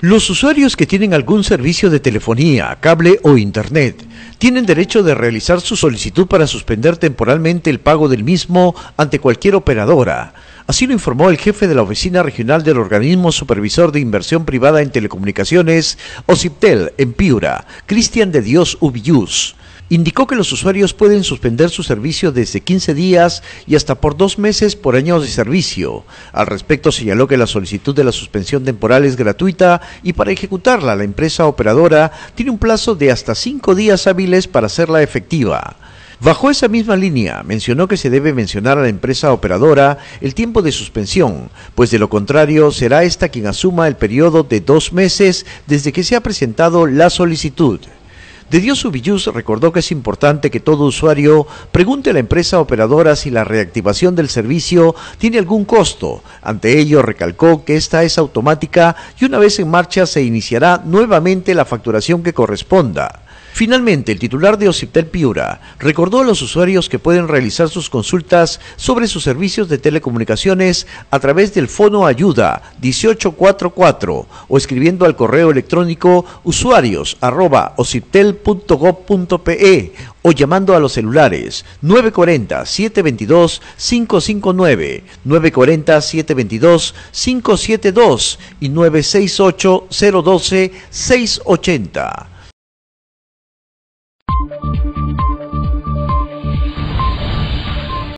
Los usuarios que tienen algún servicio de telefonía, cable o internet tienen derecho de realizar su solicitud para suspender temporalmente el pago del mismo ante cualquier operadora. Así lo informó el jefe de la Oficina Regional del Organismo Supervisor de Inversión Privada en Telecomunicaciones, OCIPTEL, en Piura, Cristian de Dios Ubius indicó que los usuarios pueden suspender su servicio desde 15 días y hasta por dos meses por años de servicio. Al respecto señaló que la solicitud de la suspensión temporal es gratuita y para ejecutarla la empresa operadora tiene un plazo de hasta cinco días hábiles para hacerla efectiva. Bajo esa misma línea, mencionó que se debe mencionar a la empresa operadora el tiempo de suspensión, pues de lo contrario será esta quien asuma el periodo de dos meses desde que se ha presentado la solicitud. De Dios Ubillus recordó que es importante que todo usuario pregunte a la empresa operadora si la reactivación del servicio tiene algún costo. Ante ello, recalcó que esta es automática y una vez en marcha se iniciará nuevamente la facturación que corresponda. Finalmente, el titular de Ociptel Piura recordó a los usuarios que pueden realizar sus consultas sobre sus servicios de telecomunicaciones a través del Fono Ayuda 1844 o escribiendo al correo electrónico usuarios ocitel.gov.pe o llamando a los celulares 940-722-559, 940-722-572 y 968-012-680.